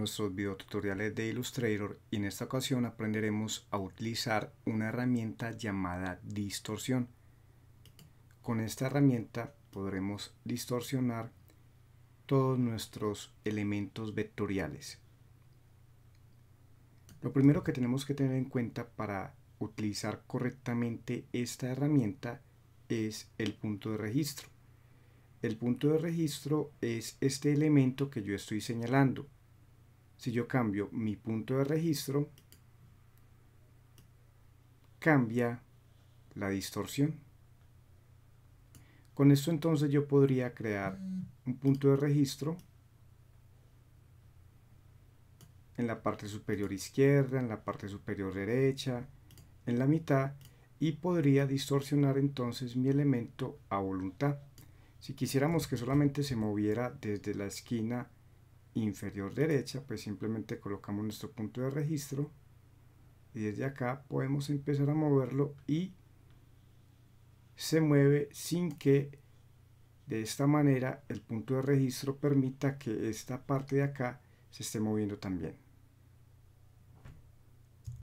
nuestros videotutoriales de Illustrator y en esta ocasión aprenderemos a utilizar una herramienta llamada distorsión. Con esta herramienta podremos distorsionar todos nuestros elementos vectoriales. Lo primero que tenemos que tener en cuenta para utilizar correctamente esta herramienta es el punto de registro. El punto de registro es este elemento que yo estoy señalando si yo cambio mi punto de registro, cambia la distorsión. Con esto entonces yo podría crear un punto de registro en la parte superior izquierda, en la parte superior derecha, en la mitad y podría distorsionar entonces mi elemento a voluntad. Si quisiéramos que solamente se moviera desde la esquina inferior derecha, pues simplemente colocamos nuestro punto de registro y desde acá podemos empezar a moverlo y se mueve sin que de esta manera el punto de registro permita que esta parte de acá se esté moviendo también.